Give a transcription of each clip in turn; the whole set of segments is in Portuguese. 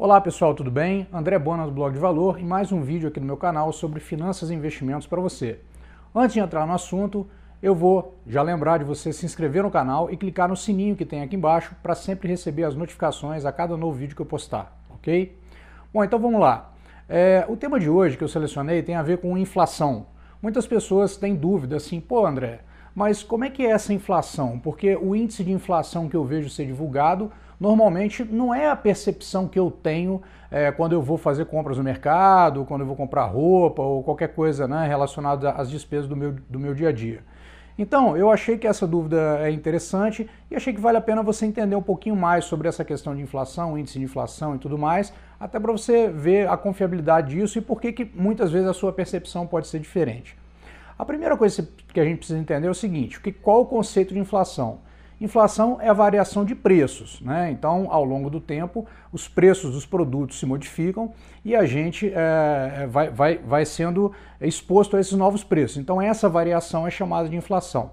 Olá pessoal, tudo bem? André Bona do Blog de Valor e mais um vídeo aqui no meu canal sobre finanças e investimentos para você. Antes de entrar no assunto, eu vou já lembrar de você se inscrever no canal e clicar no sininho que tem aqui embaixo para sempre receber as notificações a cada novo vídeo que eu postar, ok? Bom, então vamos lá. É, o tema de hoje que eu selecionei tem a ver com inflação. Muitas pessoas têm dúvida assim, pô André, mas como é que é essa inflação? Porque o índice de inflação que eu vejo ser divulgado normalmente não é a percepção que eu tenho é, quando eu vou fazer compras no mercado, quando eu vou comprar roupa ou qualquer coisa né, relacionada às despesas do meu, do meu dia a dia. Então, eu achei que essa dúvida é interessante e achei que vale a pena você entender um pouquinho mais sobre essa questão de inflação, índice de inflação e tudo mais, até para você ver a confiabilidade disso e por que, que muitas vezes a sua percepção pode ser diferente. A primeira coisa que a gente precisa entender é o seguinte: que qual o conceito de inflação? Inflação é a variação de preços, né? Então, ao longo do tempo, os preços dos produtos se modificam e a gente é, vai, vai, vai sendo exposto a esses novos preços. Então, essa variação é chamada de inflação.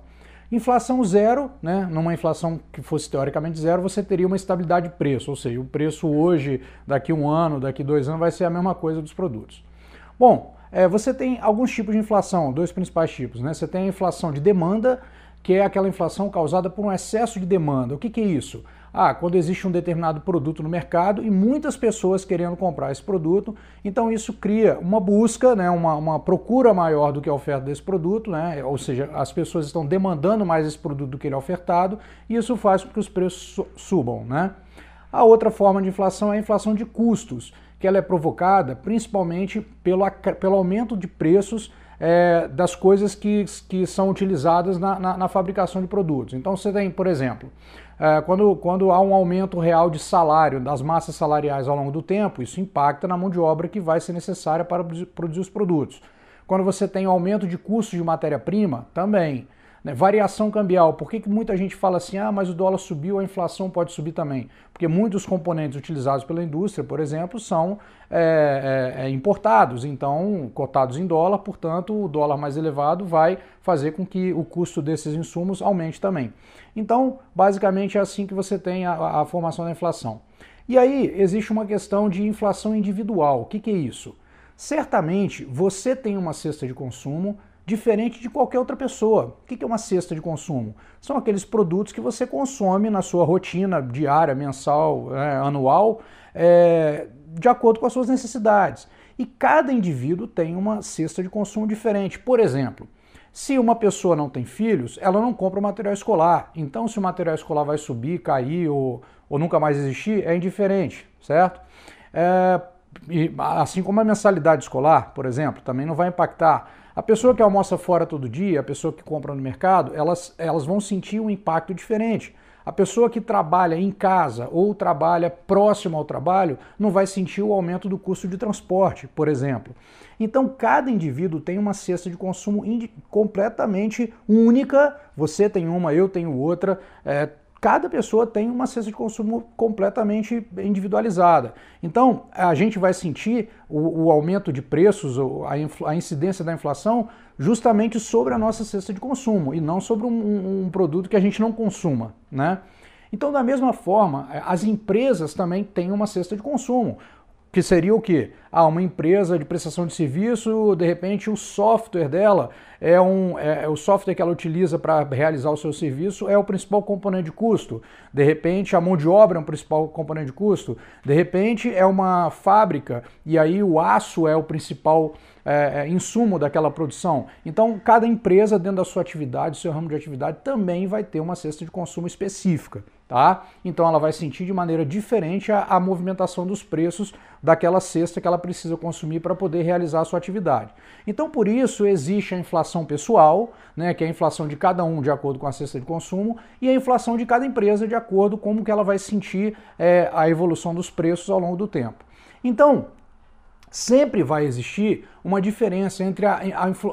Inflação zero, né? numa inflação que fosse teoricamente zero, você teria uma estabilidade de preço, ou seja, o preço hoje, daqui um ano, daqui dois anos, vai ser a mesma coisa dos produtos. Bom, é, você tem alguns tipos de inflação, dois principais tipos. Né? Você tem a inflação de demanda, que é aquela inflação causada por um excesso de demanda. O que, que é isso? Ah, quando existe um determinado produto no mercado e muitas pessoas querendo comprar esse produto, então isso cria uma busca, né, uma, uma procura maior do que é a oferta desse produto, né, ou seja, as pessoas estão demandando mais esse produto do que ele é ofertado, e isso faz com que os preços subam. Né? A outra forma de inflação é a inflação de custos, que ela é provocada principalmente pelo, pelo aumento de preços é, das coisas que, que são utilizadas na, na, na, fabricação de produtos. Então você tem, por exemplo, é, quando, quando há um aumento real de salário, das massas salariais ao longo do tempo, isso impacta na mão de obra que vai ser necessária para produzir os produtos. Quando você tem aumento de custo de matéria-prima, também. Né? Variação cambial. Por que, que muita gente fala assim, ah, mas o dólar subiu, a inflação pode subir também? Porque muitos componentes utilizados pela indústria, por exemplo, são é, é, é importados, então cotados em dólar, portanto, o dólar mais elevado vai fazer com que o custo desses insumos aumente também. Então, basicamente é assim que você tem a, a formação da inflação. E aí existe uma questão de inflação individual. O que, que é isso? Certamente você tem uma cesta de consumo diferente de qualquer outra pessoa. O que é uma cesta de consumo? São aqueles produtos que você consome na sua rotina diária, mensal, é, anual, é, de acordo com as suas necessidades. E cada indivíduo tem uma cesta de consumo diferente. Por exemplo, se uma pessoa não tem filhos, ela não compra material escolar. Então, se o material escolar vai subir, cair ou, ou nunca mais existir, é indiferente, certo? É, e, assim como a mensalidade escolar, por exemplo, também não vai impactar. A pessoa que almoça fora todo dia, a pessoa que compra no mercado, elas, elas vão sentir um impacto diferente. A pessoa que trabalha em casa ou trabalha próximo ao trabalho não vai sentir o aumento do custo de transporte, por exemplo. Então, cada indivíduo tem uma cesta de consumo completamente única. Você tem uma, eu tenho outra. É, cada pessoa tem uma cesta de consumo completamente individualizada. Então, a gente vai sentir o, o aumento de preços, a, a, incidência da inflação, justamente sobre a nossa cesta de consumo e não sobre um, um produto que a gente não consuma, né? Então, da mesma forma, as empresas também têm uma cesta de consumo que seria o quê? Ah, uma empresa de prestação de serviço, de repente o software dela é um é, é o software que ela utiliza para realizar o seu serviço é o principal componente de custo. De repente a mão de obra é um principal componente de custo. De repente é uma fábrica e aí o aço é o principal é, é insumo daquela produção. Então cada empresa dentro da sua atividade, seu ramo de atividade também vai ter uma cesta de consumo específica tá? Então ela vai sentir de maneira diferente a, a movimentação dos preços daquela cesta que ela precisa consumir para poder realizar a sua atividade. Então por isso existe a inflação pessoal, né, que é a inflação de cada um de acordo com a cesta de consumo e a inflação de cada empresa de acordo com como que ela vai sentir é, a evolução dos preços ao longo do tempo. Então, sempre vai existir uma diferença entre a,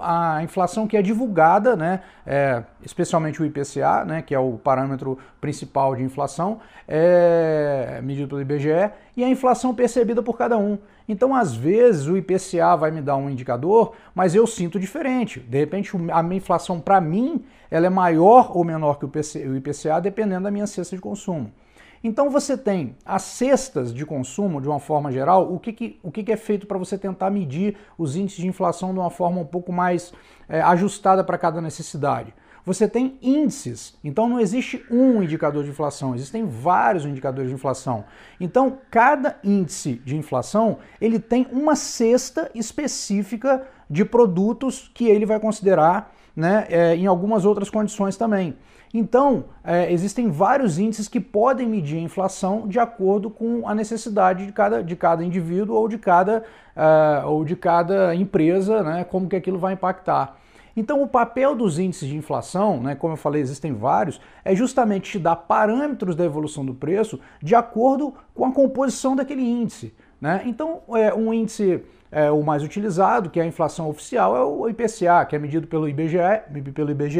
a, a inflação que é divulgada, né, é, especialmente o IPCA, né, que é o parâmetro principal de inflação, é, medido pelo IBGE, e a inflação percebida por cada um. Então, às vezes, o IPCA vai me dar um indicador, mas eu sinto diferente. De repente, a minha inflação, para mim, ela é maior ou menor que o IPCA, dependendo da minha cesta de consumo. Então você tem as cestas de consumo, de uma forma geral, o que, que o que, que, é feito para você tentar medir os índices de inflação de uma forma um pouco mais é, ajustada para cada necessidade? Você tem índices, então não existe um indicador de inflação, existem vários indicadores de inflação. Então, cada índice de inflação, ele tem uma cesta específica de produtos que ele vai considerar né, é, em algumas outras condições também. Então, é, existem vários índices que podem medir a inflação de acordo com a necessidade de cada, de cada indivíduo ou de cada, uh, ou de cada empresa, né, como que aquilo vai impactar. Então, o papel dos índices de inflação, né, como eu falei, existem vários, é justamente te dar parâmetros da evolução do preço de acordo com a composição daquele índice. Né? Então, é, um índice é, o mais utilizado, que é a inflação oficial, é o IPCA, que é medido pelo IBGE, pelo IBGE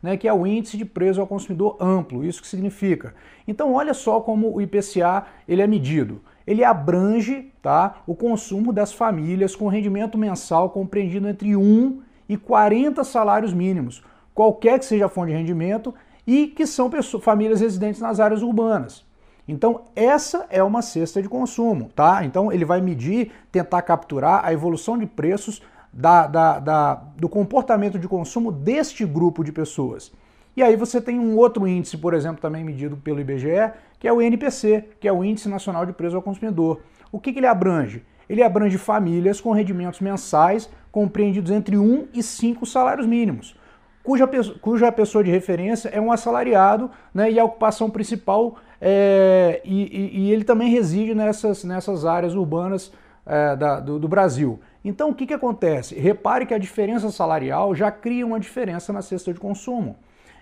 né, que é o índice de preço ao consumidor amplo, isso que significa. Então, olha só como o IPCA ele é medido. Ele abrange tá, o consumo das famílias com rendimento mensal compreendido entre 1 e 40 salários mínimos, qualquer que seja a fonte de rendimento, e que são pessoas, famílias residentes nas áreas urbanas. Então, essa é uma cesta de consumo, tá? Então, ele vai medir, tentar capturar a evolução de preços da, da, da, do comportamento de consumo deste grupo de pessoas. E aí você tem um outro índice, por exemplo, também medido pelo IBGE, que é o NPC, que é o Índice Nacional de Preço ao Consumidor. O que, que ele abrange? Ele abrange famílias com rendimentos mensais compreendidos entre 1 e 5 salários mínimos, cuja, cuja pessoa de referência é um assalariado né, e a ocupação principal é, e, e, ele também reside nessas, nessas áreas urbanas é, da, do, do, Brasil. Então, o que, que acontece? Repare que a diferença salarial já cria uma diferença na cesta de consumo.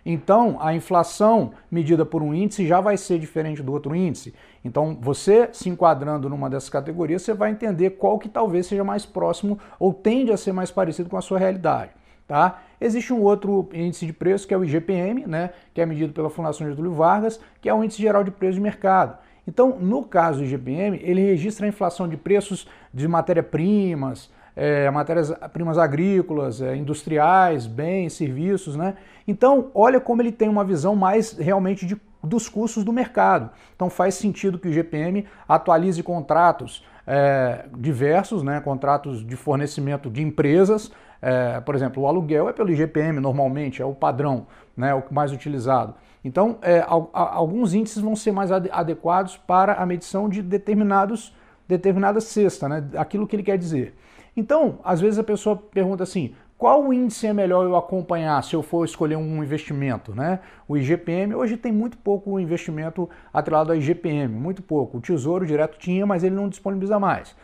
Então, a inflação medida por um índice já vai ser diferente do outro índice. Então, você se enquadrando numa dessas categorias, você vai entender qual que talvez seja mais próximo ou tende a ser mais parecido com a sua realidade. Tá? Existe um outro índice de preço que é o IGPM, né, que é medido pela Fundação Getúlio Vargas, que é o índice geral de preço de mercado. Então, no caso do IGPM, ele registra a inflação de preços de matéria-primas, é, matérias-primas agrícolas, é, industriais, bens, serviços, né? Então, olha como ele tem uma visão mais realmente de, dos custos do mercado. Então, faz sentido que o IGPM atualize contratos é, diversos, né? Contratos de fornecimento de empresas é, por exemplo, o aluguel é pelo IGPM normalmente, é o padrão, né, o mais utilizado. Então, é, alguns índices vão ser mais ad adequados para a medição de determinados, determinada cesta, né, aquilo que ele quer dizer. Então, às vezes a pessoa pergunta assim, qual índice é melhor eu acompanhar se eu for escolher um investimento, né? O IGPM, hoje tem muito pouco investimento atrelado ao IGPM, muito pouco. O Tesouro Direto tinha, mas ele não disponibiliza mais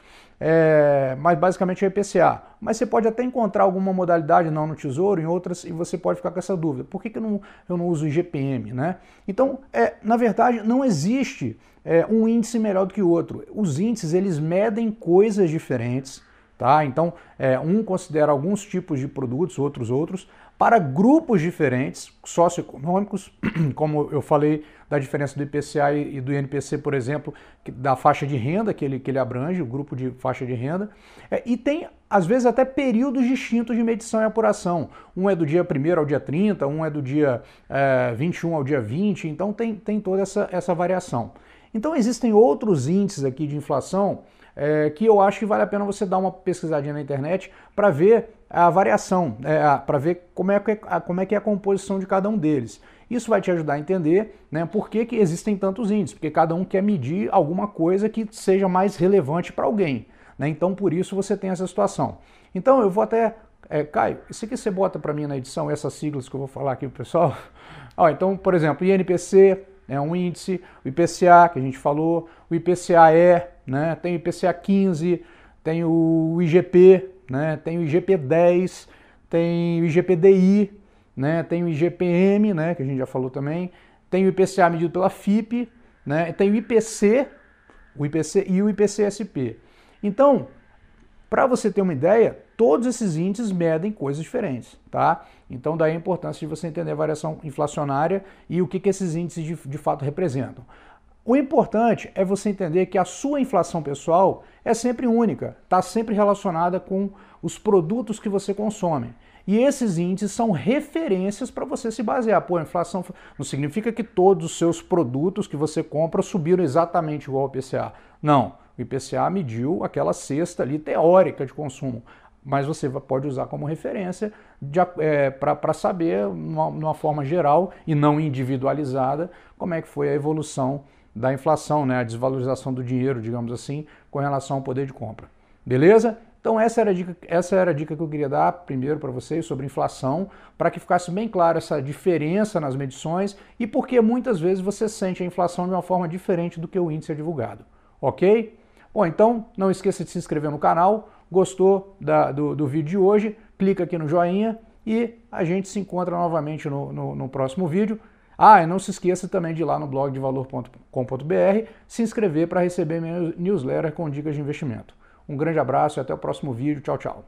é, mas basicamente é IPCA. Mas você pode até encontrar alguma modalidade não no Tesouro, em outras, e você pode ficar com essa dúvida. Por que, que eu, não, eu não uso IGPM, né? Então, é, na verdade, não existe é, um índice melhor do que o outro. Os índices, eles medem coisas diferentes, tá? Então, é, um considera alguns tipos de produtos, outros outros, para grupos diferentes, socioeconômicos, como eu falei da diferença do IPCA e do INPC, por exemplo, da faixa de renda que ele, que ele abrange, o grupo de faixa de renda, é, e tem, às vezes, até períodos distintos de medição e apuração. Um é do dia 1 ao dia 30, um é do dia é, 21 ao dia 20, então tem, tem toda essa, essa variação. Então existem outros índices aqui de inflação é, que eu acho que vale a pena você dar uma pesquisadinha na internet para ver a variação, é, para ver como é, que, é, a, como é que é a composição de cada um deles. Isso vai te ajudar a entender né, por que, que existem tantos índices, porque cada um quer medir alguma coisa que seja mais relevante para alguém. Né? Então, por isso você tem essa situação. Então, eu vou até. É, Caio, isso aqui você bota para mim na edição, essas siglas que eu vou falar aqui o pessoal. Ó, então, por exemplo, INPC, é um índice, o IPCA, que a gente falou, o IPCA-E, né? tem o IPCA 15, tem o IGP, né? tem o IGP 10, tem o IGPDI, né? tem o IGPM, né? que a gente já falou também, tem o IPCA medido pela FIP, né? tem o IPC, o IPC e o IPCSP. Então, para você ter uma ideia, todos esses índices medem coisas diferentes, tá? Então daí a importância de você entender a variação inflacionária e o que, que esses índices de, de fato representam. O importante é você entender que a sua inflação pessoal é sempre única, está sempre relacionada com os produtos que você consome. E esses índices são referências para você se basear. Pô, a inflação não significa que todos os seus produtos que você compra subiram exatamente igual ao IPCA. Não. O IPCA mediu aquela cesta ali teórica de consumo, mas você pode usar como referência é, para saber, numa, uma forma geral e não individualizada, como é que foi a evolução da inflação, né, a desvalorização do dinheiro, digamos assim, com relação ao poder de compra. Beleza? Então essa era a dica, essa era a dica que eu queria dar primeiro para vocês sobre inflação, para que ficasse bem clara essa diferença nas medições e porque muitas vezes você sente a inflação de uma forma diferente do que o índice é divulgado, ok? Bom, então não esqueça de se inscrever no canal. Gostou da, do, do, vídeo de hoje? Clica aqui no joinha e a gente se encontra novamente no, no, no próximo vídeo. Ah, e não se esqueça também de ir lá no blog de valor.com.br se inscrever para receber minha newsletter com dicas de investimento. Um grande abraço e até o próximo vídeo. Tchau, tchau.